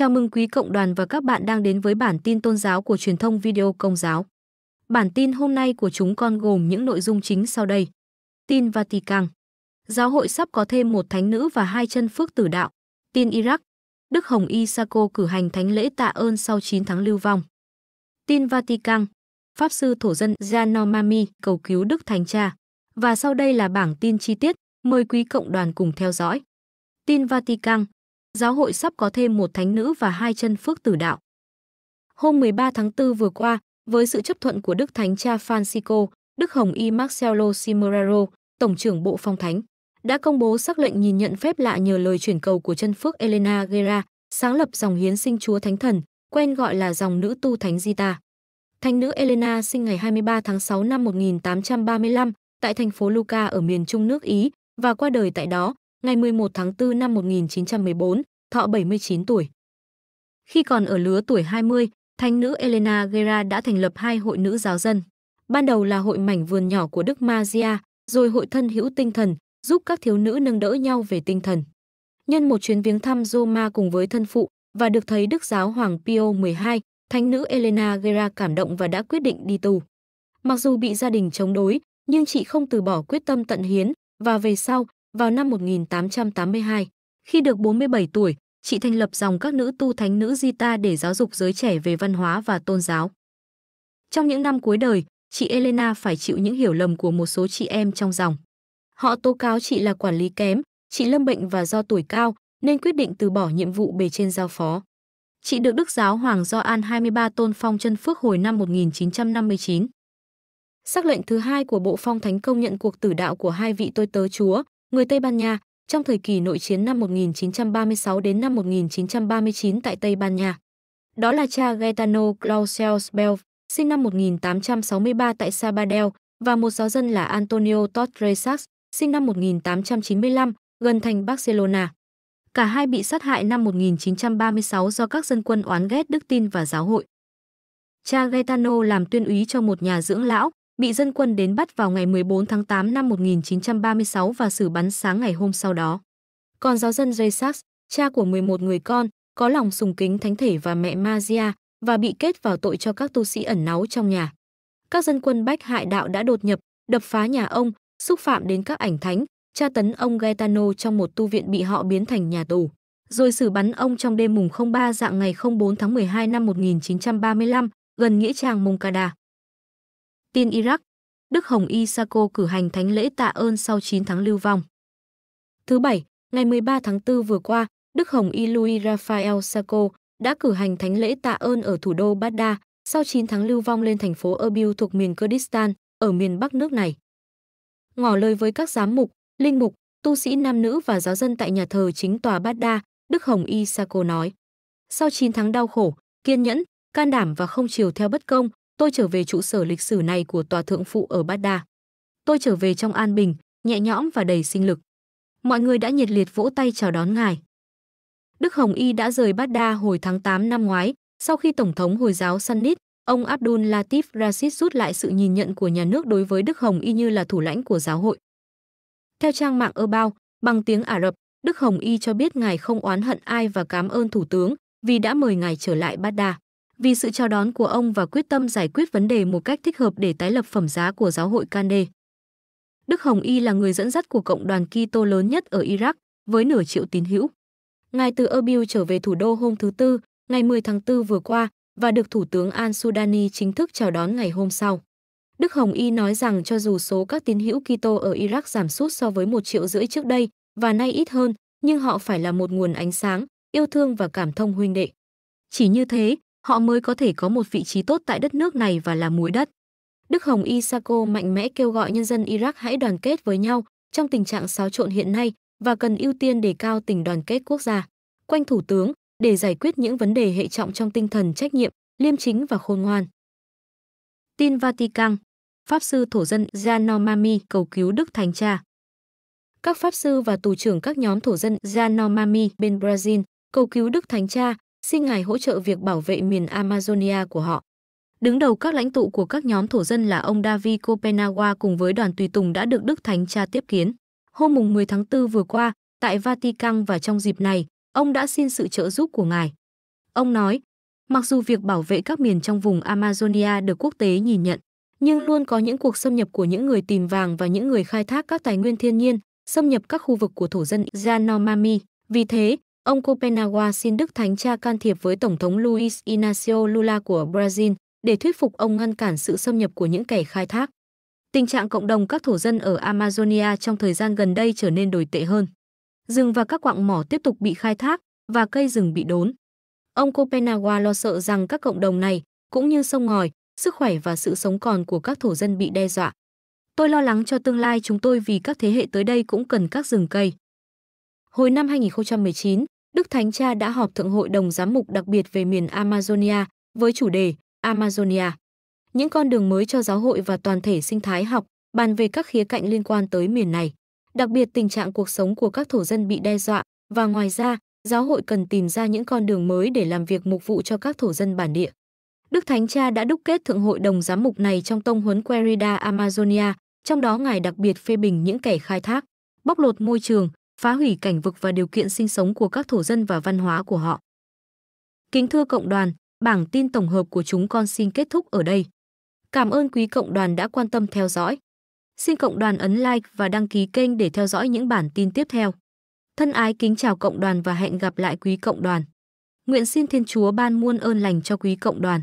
Chào mừng quý cộng đoàn và các bạn đang đến với bản tin tôn giáo của truyền thông video công giáo. Bản tin hôm nay của chúng con gồm những nội dung chính sau đây. Tin Vatican. Giáo hội sắp có thêm một thánh nữ và hai chân phước tử đạo. Tin Iraq. Đức Hồng Y Saco cử hành thánh lễ tạ ơn sau 9 tháng lưu vong. Tin Vatican. Pháp sư thổ dân Janomami cầu cứu Đức Thánh Cha. Và sau đây là bảng tin chi tiết, mời quý cộng đoàn cùng theo dõi. Tin Vatican, giáo hội sắp có thêm một thánh nữ và hai chân phước tử đạo. Hôm 13 tháng 4 vừa qua, với sự chấp thuận của Đức Thánh Cha Francisco, Đức Hồng Y Marcelo Cimeraro, Tổng trưởng Bộ Phong Thánh, đã công bố xác lệnh nhìn nhận phép lạ nhờ lời chuyển cầu của chân phước Elena Guerra, sáng lập dòng hiến sinh Chúa Thánh Thần, quen gọi là dòng nữ tu Thánh Gita. Thánh nữ Elena sinh ngày 23 tháng 6 năm 1835 tại thành phố Luca ở miền Trung nước Ý và qua đời tại đó ngày 11 tháng 4 năm 1914, thọ 79 tuổi. Khi còn ở lứa tuổi 20, thánh nữ Elena Guerra đã thành lập hai hội nữ giáo dân. Ban đầu là hội mảnh vườn nhỏ của Đức Maria, rồi hội thân hữu tinh thần, giúp các thiếu nữ nâng đỡ nhau về tinh thần. Nhân một chuyến viếng thăm Roma cùng với thân phụ và được thấy Đức giáo hoàng Pio XII, thánh nữ Elena Guerra cảm động và đã quyết định đi tù. Mặc dù bị gia đình chống đối, nhưng chị không từ bỏ quyết tâm tận hiến và về sau vào năm 1882, khi được 47 tuổi, chị thành lập dòng các nữ tu thánh nữ Di để giáo dục giới trẻ về văn hóa và tôn giáo. Trong những năm cuối đời, chị Elena phải chịu những hiểu lầm của một số chị em trong dòng. Họ tố cáo chị là quản lý kém, chị lâm bệnh và do tuổi cao nên quyết định từ bỏ nhiệm vụ bề trên giao phó. Chị được Đức giáo Hoàng Gioan 23 tôn phong chân phước hồi năm 1959. Sắc lệnh thứ hai của Bộ Phong Thánh công nhận cuộc tử đạo của hai vị tôi tớ Chúa, người Tây Ban Nha, trong thời kỳ nội chiến năm 1936 đến năm 1939 tại Tây Ban Nha. Đó là cha Gaetano Clausius Bell, sinh năm 1863 tại Sabadell, và một giáo dân là Antonio Torresas, sinh năm 1895, gần thành Barcelona. Cả hai bị sát hại năm 1936 do các dân quân oán ghét đức tin và giáo hội. Cha Gaetano làm tuyên úy cho một nhà dưỡng lão, bị dân quân đến bắt vào ngày 14 tháng 8 năm 1936 và xử bắn sáng ngày hôm sau đó. Còn giáo dân Ray Sachs, cha của 11 người con, có lòng sùng kính thánh thể và mẹ Maria và bị kết vào tội cho các tu sĩ ẩn náu trong nhà. Các dân quân bách hại đạo đã đột nhập, đập phá nhà ông, xúc phạm đến các ảnh thánh, tra tấn ông Gaetano trong một tu viện bị họ biến thành nhà tù, rồi xử bắn ông trong đêm mùng 03 dạng ngày 04 tháng 12 năm 1935 gần nghĩa trang Moncada. Tin Iraq, Đức Hồng Y Sako cử hành thánh lễ tạ ơn sau 9 tháng lưu vong. Thứ Bảy, ngày 13 tháng 4 vừa qua, Đức Hồng Y Louis Raphael Sako đã cử hành thánh lễ tạ ơn ở thủ đô Baghdad sau 9 tháng lưu vong lên thành phố Erbil thuộc miền Kurdistan ở miền Bắc nước này. Ngỏ lời với các giám mục, linh mục, tu sĩ nam nữ và giáo dân tại nhà thờ chính tòa Baghdad, Đức Hồng Y Sako nói. Sau 9 tháng đau khổ, kiên nhẫn, can đảm và không chiều theo bất công, tôi trở về trụ sở lịch sử này của tòa thượng phụ ở Baghdad. Tôi trở về trong an bình, nhẹ nhõm và đầy sinh lực. Mọi người đã nhiệt liệt vỗ tay chào đón ngài. Đức Hồng Y đã rời Baghdad hồi tháng 8 năm ngoái, sau khi Tổng thống Hồi giáo Sannit, ông Abdul Latif Rashid rút lại sự nhìn nhận của nhà nước đối với Đức Hồng Y như là thủ lãnh của giáo hội. Theo trang mạng Erbao, bằng tiếng Ả Rập, Đức Hồng Y cho biết ngài không oán hận ai và cảm ơn thủ tướng vì đã mời ngài trở lại Baghdad vì sự chào đón của ông và quyết tâm giải quyết vấn đề một cách thích hợp để tái lập phẩm giá của giáo hội Kane. Đức Hồng Y là người dẫn dắt của cộng đoàn Kitô lớn nhất ở Iraq, với nửa triệu tín hữu. Ngài từ Erbil trở về thủ đô hôm thứ Tư, ngày 10 tháng 4 vừa qua, và được Thủ tướng Al-Sudani chính thức chào đón ngày hôm sau. Đức Hồng Y nói rằng cho dù số các tín hữu Kitô ở Iraq giảm sút so với một triệu rưỡi trước đây và nay ít hơn, nhưng họ phải là một nguồn ánh sáng, yêu thương và cảm thông huynh đệ. Chỉ như thế, họ mới có thể có một vị trí tốt tại đất nước này và là muối đất. Đức Hồng Isako mạnh mẽ kêu gọi nhân dân Iraq hãy đoàn kết với nhau trong tình trạng xáo trộn hiện nay và cần ưu tiên đề cao tình đoàn kết quốc gia. Quanh Thủ tướng, để giải quyết những vấn đề hệ trọng trong tinh thần trách nhiệm, liêm chính và khôn ngoan. Tin Vatican Pháp sư thổ dân Janomami cầu cứu Đức Thánh Cha Các pháp sư và tù trưởng các nhóm thổ dân Janomami bên Brazil cầu cứu Đức Thánh Cha xin ngài hỗ trợ việc bảo vệ miền Amazonia của họ. Đứng đầu các lãnh tụ của các nhóm thổ dân là ông David Copenagua cùng với đoàn tùy tùng đã được Đức Thánh Cha tiếp kiến. Hôm mùng 10 tháng 4 vừa qua, tại Vatican và trong dịp này, ông đã xin sự trợ giúp của ngài. Ông nói, mặc dù việc bảo vệ các miền trong vùng Amazonia được quốc tế nhìn nhận, nhưng luôn có những cuộc xâm nhập của những người tìm vàng và những người khai thác các tài nguyên thiên nhiên, xâm nhập các khu vực của thổ dân Yanomami. Vì thế, Ông Copenhagen xin Đức Thánh Cha can thiệp với Tổng thống Luis Inácio Lula của Brazil để thuyết phục ông ngăn cản sự xâm nhập của những kẻ khai thác. Tình trạng cộng đồng các thổ dân ở Amazonia trong thời gian gần đây trở nên tồi tệ hơn. Rừng và các quạng mỏ tiếp tục bị khai thác và cây rừng bị đốn. Ông Copenhagen lo sợ rằng các cộng đồng này, cũng như sông ngòi, sức khỏe và sự sống còn của các thổ dân bị đe dọa. Tôi lo lắng cho tương lai chúng tôi vì các thế hệ tới đây cũng cần các rừng cây. Hồi năm 2019, Đức Thánh Cha đã họp thượng hội đồng giám mục đặc biệt về miền Amazonia với chủ đề Amazonia. Những con đường mới cho giáo hội và toàn thể sinh thái học, bàn về các khía cạnh liên quan tới miền này, đặc biệt tình trạng cuộc sống của các thổ dân bị đe dọa và ngoài ra, giáo hội cần tìm ra những con đường mới để làm việc mục vụ cho các thổ dân bản địa. Đức Thánh Cha đã đúc kết thượng hội đồng giám mục này trong tông huấn Querida Amazonia, trong đó ngài đặc biệt phê bình những kẻ khai thác, bóc lột môi trường, phá hủy cảnh vực và điều kiện sinh sống của các thổ dân và văn hóa của họ. Kính thưa cộng đoàn, bảng tin tổng hợp của chúng con xin kết thúc ở đây. Cảm ơn quý cộng đoàn đã quan tâm theo dõi. Xin cộng đoàn ấn like và đăng ký kênh để theo dõi những bản tin tiếp theo. Thân ái kính chào cộng đoàn và hẹn gặp lại quý cộng đoàn. Nguyện xin Thiên Chúa ban muôn ơn lành cho quý cộng đoàn.